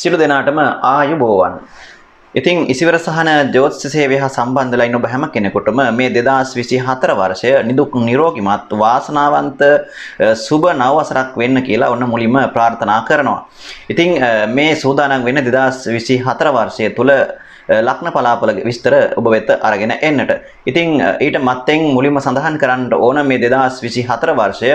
සිළු දෙනාටම ආයුබෝවන්. ඉතින් ඉසිවර සහන ජෝතිෂ සේවය හා සම්බන්ධලා ඉන්න ඔබ හැම කෙනෙකුටම මේ 2024 වර්ෂය නිදුක් නිරෝගීමත් වාසනාවන්ත සුබ නව වසරක් වෙන්න කියලා ඔන්න මුලින්ම ප්‍රාර්ථනා කරනවා. ඉතින් මේ සූදානම් වෙන 2024 වර්ෂය තුල ලක්න පලාපල විස්තර ඔබ වෙත අරගෙන එන්නට. ඉතින් ඊට මත්තෙන් මුලින්ම සඳහන් කරන්න ඕන මේ 2024 වර්ෂය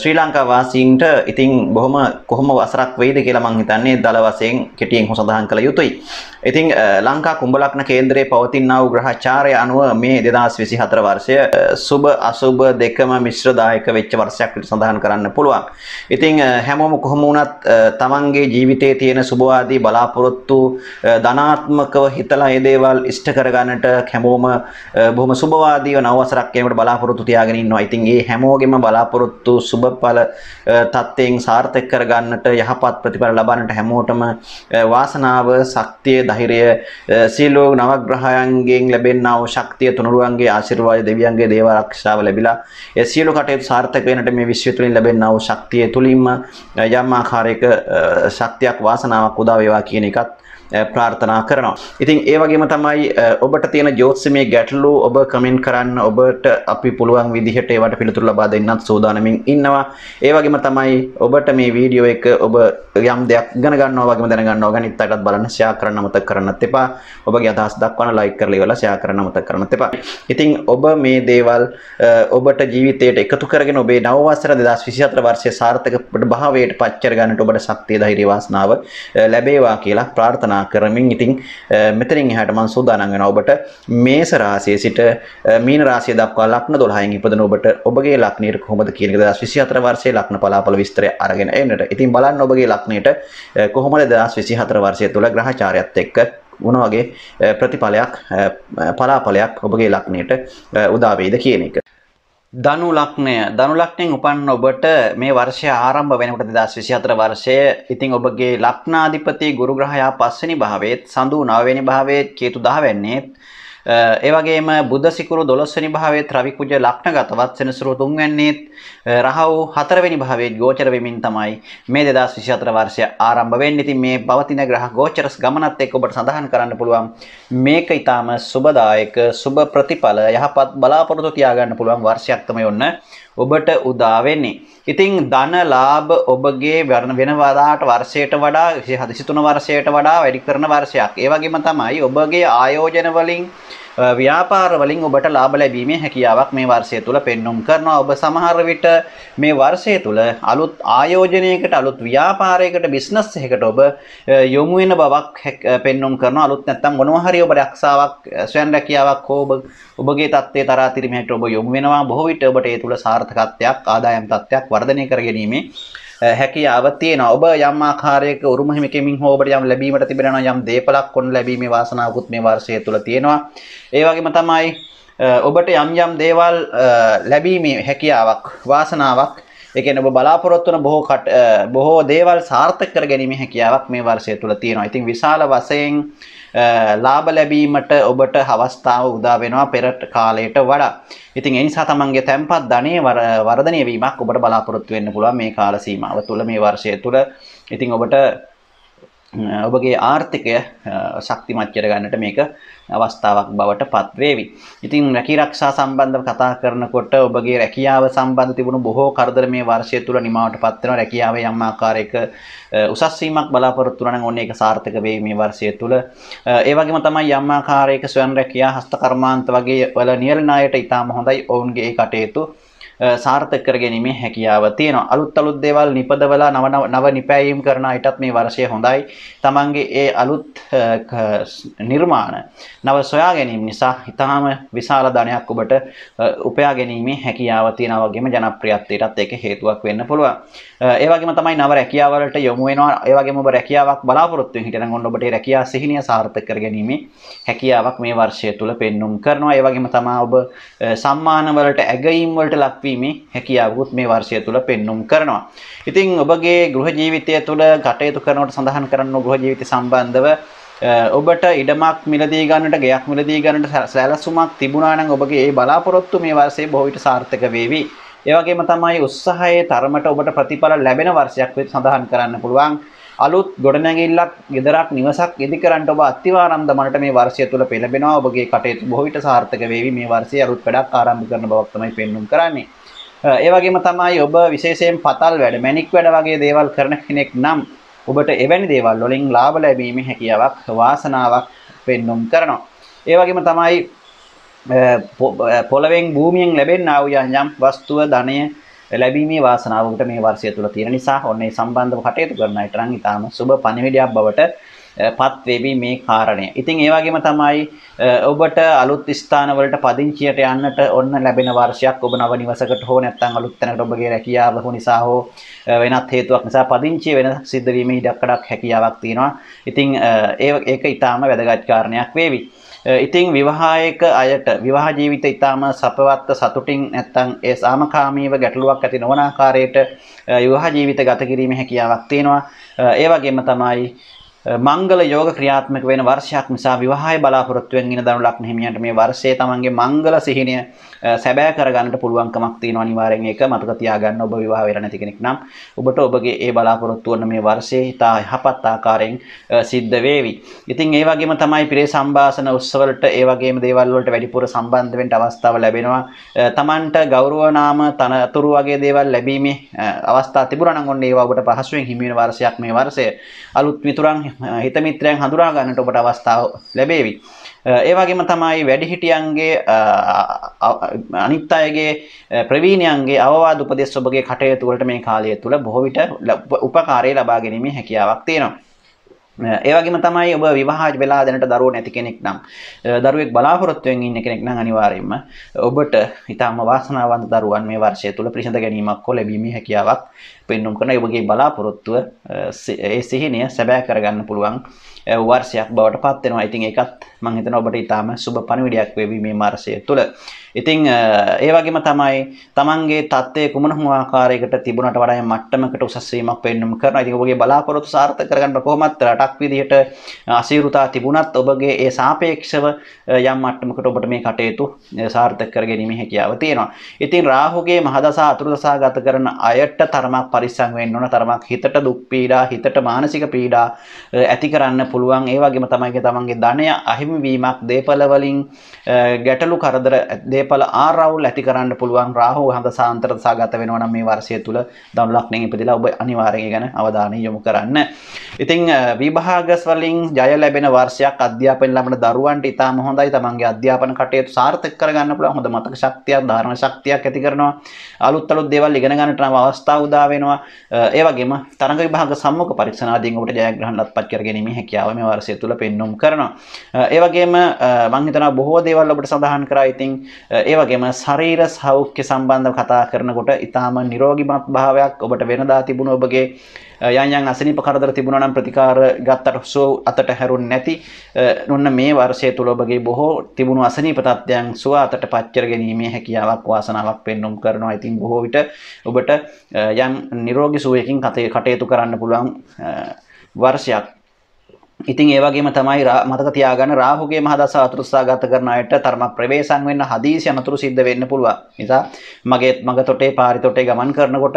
ශ්‍රී ලංකා වාසීන්ට ඉතින් බොහොම කොහොම වසරක් වෙයිද කියලා මං හිතන්නේ දල වශයෙන් කෙටියෙන් සඳහන් කළ යුතුයි. ඉතින් ලංකා කුඹලක්න කේන්දරයේ පවතිනා වූ ග්‍රහචාරය අනුව මේ 2024 වර්ෂය සුබ අසුබ දෙකම මිශ්‍රදායක වෙච්ච වර්ෂයක් විදිහට සඳහන් කරන්න පුළුවන්. ඉතින් හැමෝම කොහොම වුණත් තමන්ගේ ජීවිතයේ තියෙන සුබවාදී බලාපොරොත්තු ධනාත්මකව හිතලා ඒ දේවල් ඉෂ්ට කරගන්නට හැමෝම බොහොම සුබවාදීව නව වසරක් යනකොට බලාපොරොත්තු තියාගෙන ඉන්නවා. ඉතින් ඒ හැමෝගෙම බලාපොරොත්තු සුබඵල තත්ත්වයෙන් සාර්ථක කරගන්නට යහපත් ප්‍රතිඵල ලබන්නට හැමෝටම වාසනාව, ශක්තිය, ධෛර්යය, සීලෝ නවග්‍රහයන්ගෙන් ලැබෙනා වූ ශක්තිය තුනුරුවන්ගේ ආශිර්වාද දෙවියන්ගේ දේව ආරක්ෂාව ලැබිලා ඒ සියලු කටයුතු සාර්ථක වෙනට මේ විශ්වය තුලින් ලැබෙනා වූ ශක්තිය තුලින්ම යම් ආකාරයක ශක්තියක් වාසනාවක් උදා වේවා කියන එකත් ප්‍රාර්ථනා කරනවා. ඉතින් ඒ වගේම තමයි ඔබට තියෙන ජ්‍යොතිෂමය ගැටලු ඔබ කමෙන්ට් කරන්න ඔබට අපි පුළුවන් විදිහට ඒවට පිළිතුරු ලබා දෙන්නත් සූදානමින් ඉන්නවා. ඒ වගේම තමයි ඔබට මේ වීඩියෝ එක ඔබ යම් දෙයක් ඉගෙන ගන්නවා වගේම දැනගන්නවා ගනිත් අයටත් බලන්න ෂෙයා කරන්න මතක කරන්නත් එපා. ඔබගේ අදහස් දක්වන ලයික් කරලා ඉවරලා ෂෙයා කරන්න මතක කරන්නත් එපා. ඉතින් ඔබ මේ දේවල් ඔබට ජීවිතයට එකතු කරගෙන ඔබේ නව වසර 2024 වර්ෂයේ සාර්ථක භාවයට පත් කරගන්නට ඔබට ශක්තිය ධෛර්ය වාසනාව ලැබේවා කියලා ප්‍රාර්ථනා කල්පනා කරමින් ඉතින් මෙතනින් එහාට මම සූදානම් වෙනවා ඔබට මේස රාශියේ සිට මීන රාශිය දක්වා ලග්න 12න් ඉපදෙන ඔබට ඔබගේ ලග්නීය කොහොමද කියන එක 2024 වර්ෂයේ ලග්න පලාපල විස්තරය අරගෙන එන්නට. ඉතින් බලන්න ඔබගේ ලග්නයට කොහොමද 2024 වර්ෂය තුළ ග්‍රහචාරයත් එක්ක මොන වගේ ප්‍රතිඵලයක් පලාඵලයක් ඔබගේ ලග්නයට උදා වේද කියන එක ධනු ලක්ෂණය ධනු ලක්ෂණයෙන් උපන්න ඔබට මේ වර්ෂය ආරම්භ වෙනකොට 2024 වර්ෂය ඉතින් ඔබගේ ලක්නාධිපති ගුරු ග්‍රහයා පස්වෙනි භාවයේත් සඳු 9 වෙනි භාවයේත් කේතු 10 වෙන්නේ ඒවගේම බුද්ධ සිකුරු 12 වෙනි භාවයේ ත්‍රවිකුජ ලක්ෂණගතවත් සෙනසුරු 3 වෙනිත් රහව් 4 වෙනි භාවයේ ගෝචර වෙමින් තමයි මේ 2024 වර්ෂය ආරම්භ වෙන්නේ. ඉතින් මේ පවතින ග්‍රහ ගෝචරස් ගමනත් එක්ක ඔබට සඳහන් කරන්න පුළුවන් මේක ඊටාම සුබදායක සුබ ප්‍රතිඵල යහපත් බලාපොරොත්තු තියාගන්න පුළුවන් වර්ෂයක් තමයි ඔන්න ඔබට උදා වෙන්නේ. ඉතින් ධන ලාභ ඔබගේ වෙන වදාට වර්ෂයට වඩා 2023 වර්ෂයට වඩා වැඩි කරන වර්ෂයක්. ඒ වගේම තමයි ඔබගේ ආයෝජන වලින් ව්‍යාපාර වලින් ඔබට ලාභ ලැබීමේ හැකියාවක් මේ වර්ෂය තුල පෙන්눔 කරනවා. ඔබ සමහර විට මේ වර්ෂය තුල අලුත් ආයෝජනයකට අලුත් ව්‍යාපාරයකට බිස්නස් එකකට ඔබ යොමු වෙන බවක් පෙන්눔 කරනවා. අලුත් නැත්තම් මොනවා හරි ඔබ රැක්ෂාවක් ස්වයං රැකියාවක් හෝ ඔබ ඔබගේ தත්ත්වයේ තරාතිරීමකට ඔබ යොමු වෙනවා. බොහෝ විට ඔබට ඒ තුල සාර්ථකත්වයක් ආදායම් තත්ත්වයක් වර්ධනය කර ගැනීමේ හැකියාව තියෙනවා. ඔබ යම් ආකාරයක උරුම හිමිකමින් හෝ ඔබට යම් ලැබීමට තිබෙනවා යම් දේපලක් ඔන්න ලැබීමේ වාසනාවකුත් මේ වර්ෂය තුල තියෙනවා. ඒ වගේම තමයි ඔබට යම් යම් දේවල් ලැබීමේ හැකියාවක් වාසනාවක් ඒ කියන්නේ ඔබ බලාපොරොත්තු වන බොහෝ බොහෝ දේවල් සාර්ථක කර ගැනීමේ හැකියාවක් මේ වර්ෂය තුල තියෙනවා. ඉතින් විශාල වශයෙන් ලාභ ලැබීමට ඔබට අවස්ථාව උදා වෙනවා පෙරට කාලයට වඩා. ඉතින් ඒ නිසා තමන්ගේ තැන්පත් ධනයේ වර්ධනය වීමක් ඔබට බලාපොරොත්තු වෙන්න පුළුවන් මේ කාල සීමාව තුළ මේ වර්ෂය තුළ. ඉතින් ඔබට ඔබගේ ආර්ථිකය ශක්තිමත් කරගන්නට මේක අවස්ථාවක් බවට පත්වේවි. ඉතින් රැකිරක්ෂා සම්බන්ධව කතා කරනකොට ඔබගේ රැකියාව සම්බන්ධ තිබුණු බොහෝ කරදර මේ වර්ෂය තුල නිමාවට පත් වෙනවා. රැකියාවේ යම් ආකාරයක උසස් වීමක් බලාපොරොත්තු වෙනවා නම් ඔන්න ඒක සාර්ථක වෙයි මේ වර්ෂය තුල. ඒ වගේම තමයි යම් ආකාරයක ස්වයං රැකියා හස්ත කර්මාන්ත වගේ වල නියැලෙන අයට ඊටාම හොඳයි. ඔවුන්ගේ ඒ කටයුතු සාර්ථක කර ගැනීමේ හැකියාව තියෙනවා. අලුත් අලුත් දේවල් නිපදවලා නව නව නිපැයීම් කරන අයටත් මේ වර්ෂය හොඳයි. තමන්ගේ ඒ අලුත් නිර්මාණ නව සොයා ගැනීම නිසා ඊටාම විශාල ධනයක් ඔබට උපයා ගැනීමේ හැකියාව තියෙනවා වගේම ජනප්‍රියත්වයටත් ඒක හේතුවක් වෙන්න පුළුවන්. ඒ වගේම තමයි නව රැකියාවලට යොමු වෙනවා. ඒ වගේම ඔබ රැකියාවක් බලාපොරොත්තු වෙන හිටනම් ඔන්න ඔබට රැකියා සිහිනිය සාර්ථක කර ගැනීමේ හැකියාවක් මේ වර්ෂය තුල පෙන්눔 කරනවා. ඒ වගේම තමයි ඔබ සම්මාන වලට ඇගයීම් වලට ලක් වළක්වීමේ හැකියාවකුත් මේ වර්ෂය තුළ පෙන්눔 කරනවා. ඉතින් ඔබගේ ගෘහ ජීවිතය තුළ කටයුතු කරනකොට සඳහන් කරන ගෘහ ජීවිත සම්බන්ධව ඔබට ඉඩමක් මිලදී ගන්නට ගෙයක් මිලදී ගන්නට සැලසුමක් තිබුණා නම් ඔබගේ ඒ බලාපොරොත්තු මේ වර්ෂයේ බොහෝ විට සාර්ථක වේවි. ඒ වගේම තමයි උත්සාහයේ තරමට ඔබට ප්‍රතිඵල ලැබෙන වර්ෂයක් වෙත් සඳහන් කරන්න පුළුවන්. අලුත් ගොඩනැගිල්ලක් ගෙදරක් නිවසක් ඉදි කරන්න ඔබ අත්තිවාරම්ද මනට මේ වර්ෂය තුළ පෙළඹෙනවා ඔබගේ කටයුතු බොහෝ විට සාර්ථක වේවි මේ වර්ෂයේ අලුත් වැඩක් ආරම්භ කරන බවක් තමයි පෙන්눔 කරන්නේ. ඒ වගේම තමයි ඔබ විශේෂයෙන් පතල් වැඩ, මැණික් වැඩ වගේ දේවල් කරන කෙනෙක් නම් ඔබට එවැනි දේවල් වලින් ලාභ ලැබීමේ හැකියාවක්, වාසනාවක් පෙන්눔 කරනවා. ඒ වගේම තමයි පොළවෙන් භූමියෙන් ලැබෙන්නා වූ යම් වස්තුව ධනය ලැබීමේ වාසනාව ඔබට මේ වර්ෂය තුල තියෙන නිසා ඔන්න ඒ සම්බන්ධව කටයුතු කරන අයට නම් ඊටාම සුබ පණිවිඩයක් බවට පත් වෙවි මේ කාරණය. ඉතින් ඒ වගේම තමයි ඔබට අලුත් ස්ථානවලට පදිංචියට යන්නට ඔන්න ලැබෙන වර්ෂයක් ඔබ නව නිවසකට හෝ නැත්නම් අලුත් තැනකට ඔබගේ රැකියාව හෝ නිසා හෝ වෙනත් හේතුවක් නිසා පදිංචිය වෙන සිද්ධ වීමේ ඉඩකඩක් හැකියාවක් තියෙනවා. ඉතින් ඒක ඊටාම වැදගත් කාරණයක් වේවි. ඉතින් විවාහයක අයට විවාහ ජීවිත ඊටාම සපවත්ත සතුටින් නැත්තම් ඒ සාමකාමීව ගැටලුවක් ඇති නොවන ආකාරයට විවාහ ජීවිත ගත කිරීමේ හැකියාවක් තියෙනවා. ඒ වගේම තමයි මංගල යෝග ක්‍රියාත්මක වෙන වර්ෂයක් නිසා විවාහය බලාපොරොත්තු වෙන දනු ලග්න හිමියන්ට මේ වර්ෂයේ තමන්ගේ මංගල සිහිනය සැබෑ කරගන්නට පුළුවන්කමක් තියෙනවා අනිවාර්යෙන් ඒක මතක තියාගන්න ඔබ විවාහ වෙලා නැති කෙනෙක් නම් ඔබට ඔබගේ ඒ බලාපොරොත්තු වන මේ වර්ෂයේ හිතා යහපත් ආකාරයෙන් සිද්ධ වේවි. ඉතින් ඒ වගේම තමයි පිරේ සම්භාෂණ උත්සවවලට ඒ වගේම දේවල් වලට වැඩිපුර සම්බන්ධ වෙන්න අවස්ථාව ලැබෙනවා. තමන්ට ගෞරව නාම තනතුරු වගේ දේවල් ලැබීමේ අවස්ථා තිබුණා නම් ඔන්න ඒවා ඔබට පහසුවෙන් හිමි වෙන වර්ෂයක් මේ වර්ෂය. අලුත් මිතුරන් හිතමිත්‍රයන් හඳුරා ගන්නට ඔබට අවස්ථාව ලැබේවි. ඒ වගේම තමයි වැඩිහිටියන්ගේ අනිත් අයගේ ප්‍රවීණයන්ගේ අවවාද උපදෙස් ඔබගේ කටයුතු වලට මේ කාලය තුල බොහෝ විට උපකාරය ලබා ගැනීමේ හැකියාවක් තියෙනවා. ඒ වගේම තමයි ඔබ විවාහ වෙලා දැනට දරුවෝ නැති කෙනෙක් නම් දරුවෙක් බලාපොරොත්තු වෙමින් ඉන්න කෙනෙක් නම් අනිවාර්යයෙන්ම ඔබට ඊටම වාසනාවන්ත දරුවන් මේ වර්ෂය තුල ප්‍රසිද්ධ ගැනීමක් හෝ ලැබීමේ හැකියාවක් පෙන්නුම් කරන ඒ වගේ බලාපොරොත්තුව ඒ සිහිනය සැබෑ කරගන්න පුළුවන් වර්ෂයක් බවට පත් වෙනවා. ඉතින් ඒකත් මම හිතනවා ඔබට ඊටාම සුබ පණිවිඩයක් වේවි මේ මාසය තුළ. ඉතින් ඒ වගේම තමයි තමන්ගේ தත්ත්වය කුමන හෝ ආකාරයකට තිබුණට වඩා මට්ටමකට උසස් වීමක් පෙන්වුම් කරනවා. ඉතින් ඔබගේ බලාපොරොත්තු සාර්ථක කරගන්න කොහොමත් රටක් විදිහට අසීරුතා තිබුණත් ඔබගේ ඒ සාපේක්ෂව යම් මට්ටමකට ඔබට මේ කටයුතු සාර්ථක කරගැනීමේ හැකියාව තියෙනවා. ඉතින් රාහුගේ මහදසා අතුරුදසා ගත කරන අයට තරමක් පරිස්සම් වෙන්න ඕන තරමක් හිතට දුක් පීඩා හිතට මානසික පීඩා ඇති කරන්න පුළුවන් ඒ වගේම තමයි තමන්ගේ ධනය අහිමි වීමක් දේපල වලින් ගැටලු කරදර දේපල ආරවුල් ඇති කරන්න පුළුවන් රාහු හඳ සාන්තර සාගත වෙනවා නම් මේ වර්ෂය තුල ධනු ලග්නයෙන් ඉපදිලා ඔබ අනිවාර්යයෙන් ගැන අවධානය යොමු කරන්න. ඉතින් විභාගස් වලින් ජය ලැබෙන වර්ෂයක් අධ්‍යාපනය ලබන දරුවන්ට ඉතාම හොඳයි තමන්ගේ අධ්‍යාපන කටයුතු සාර්ථක කරගන්න පුළුවන් හොඳ මතක ශක්තියක් ධාරණ ශක්තියක් ඇති කරනවා. අලුත් අලුත් දේවල් ඉගෙන ගන්නට නම් අවස්ථා උදා වෙනවා. වෙනවා. ඒ වගේම තරඟ විභාග සම්මුඛ පරීක්ෂණ ආදීන් ඔබට ජයග්‍රහණලත් පත් කර ගැනීමේ හැකියාව මේ වර්ෂය තුල පෙන්වුම් කරනවා. ඒ වගේම මම හිතනවා බොහෝ දේවල් ඔබට සඳහන් කරා. ඉතින් ඒ වගේම ශරීර සෞඛ්‍ය සම්බන්ධව කතා කරනකොට ඊටාම නිරෝගීමත් භාවයක් ඔබට වෙනදා තිබුණු ඔබගේ යන් යන් අසනීප කරදර තිබුණා නම් ප්‍රතිකාර ගත්තට සෝ අතට හැරුන්නේ නැති නොන්න මේ වර්ෂය තුල ඔබගේ බොහෝ තිබුණු අසනීප තත්ත්වයන් සුව අතට පච්චර ගැනීමේ හැකියාවක් වාසනාවක් පෙන්වුම් කරනවා. ඉතින් බොහෝ විට ඔබට යම් නිරෝගී සුවයකින් කටයුතු කරන්න පුළුවන් වර්ෂයක් ඉතින් ඒ වගේම තමයි මතක තියාගන්න රාහුගේ මහදස අතුරුස්සා ගත කරන අයට තර්ම ප්‍රවේශම් වෙන්න හදීසි අනතුරු සිද්ධ වෙන්න පුළුවන්. නිසා මගේ මග තොටේ පාරි තොටේ ගමන් කරනකොට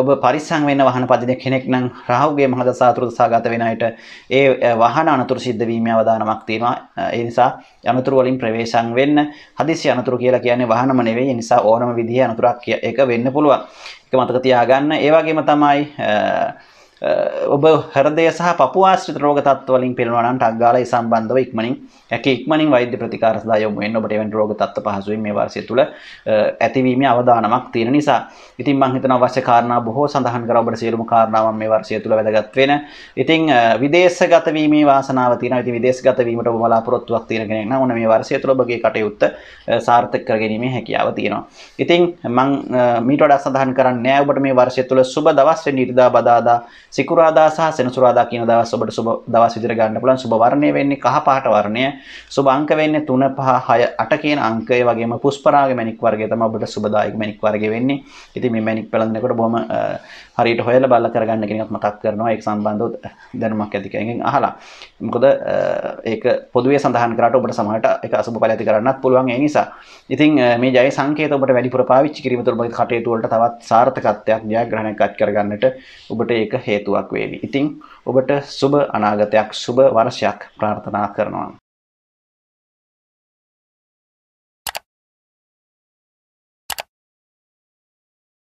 ඔබ පරිස්සම් වෙන්න වාහන පදින කෙනෙක් නම් රාහුගේ මහදස අතුරුස්සා ගත වෙන අයට ඒ වාහන අනතුරු සිද්ධ වීමේ අවදානමක් තියෙනවා. ඒ නිසා අනතුරු වලින් ප්‍රවේශම් වෙන්න හදිසි අනතුරු කියලා කියන්නේ වහනම නෙවෙයි ඒ නිසා ඕනම විදිහේ අනතුරක් එක වෙන්න පුළුවන්. ඒක මතක තියාගන්න. ඒ වගේම තමයි ඔබ හරදය සහ පපවාශ්‍රිත රෝග තත්වලින් පෙළවනන් අක්ගාල සම්බන්ධව ඉක්මනින් ඇක ඉක්මනින් වෛද්‍ය ප්‍රතිකාරදා යොමුෙන් ඔබට එවන් රෝග තත්ව පහසුවෙන් මේ වර්ෂය තුළ ඇතිවීම අවදානමක් තියෙන නිසා ඉතින් මංහිතන අවශ්‍ය කාරණා බොහෝ සඳහන් කර ඔබට සේරුම කාරණාවන් මේ වර්ෂය තුළ වැදගත්වෙන ඉතින් විදේශගතවීම වාසනාව තියන ඇති විදේශගතවීමට බලාපොරොත්තුවක් තියෙනගෙන ඕන මේ වර්ෂය තුළ ඔබගේ කටයුත්ත සාර්ථක කරගැනීමේ හැකියාව තියෙනවා ඉතින් මං මීට වඩා සඳහන් කරන්න ඔබට මේ වර්ෂය තුළ සුබ දවස්ව නිර්දා බදාදා සිකුරාදා සහ සෙනසුරාදා කියන දවස් ඔබට සුබ දවස් විදිහට ගන්න පුළුවන්. සුබ වර්ණය වෙන්නේ කහ පාට වර්ණය. සුබ අංක වෙන්නේ 3 5 6 8 කියන අංකය වගේම පුෂ්පරාග මැණික් වර්ගය තමයි ඔබට සුබදායක මැණික් වර්ගය වෙන්නේ. ඉතින් මේ මැණික් පළඳිනකොට බොහොම හරිට හොයල බල්ල කරගන්න කෙනත් මතක් කරනවා එක් සම්බන්ධ දැනුමක් ඇතිකගෙන් අහලා මොකද ඒක පොදුවේ සඳහන් කරට ඔබට සමහට එක අසුභ පලඇති කරන්නත් පුළුවන් ඒ නිසා ඉතින් මේ ජය සංකේත ඔබට වැඩිපුර පාවිච්චි කිරීම තුළ කටයුතුවලට තවත් සාර්ථකත්වයක් ජයග්‍රහණයක්ත් කරගන්නට ඔබට ඒක හේතුවක් වේවි ඉතිං ඔබට සුබ අනාගතයක් සුබ වර්ෂයක් ප්‍රාර්ථනා කරනවා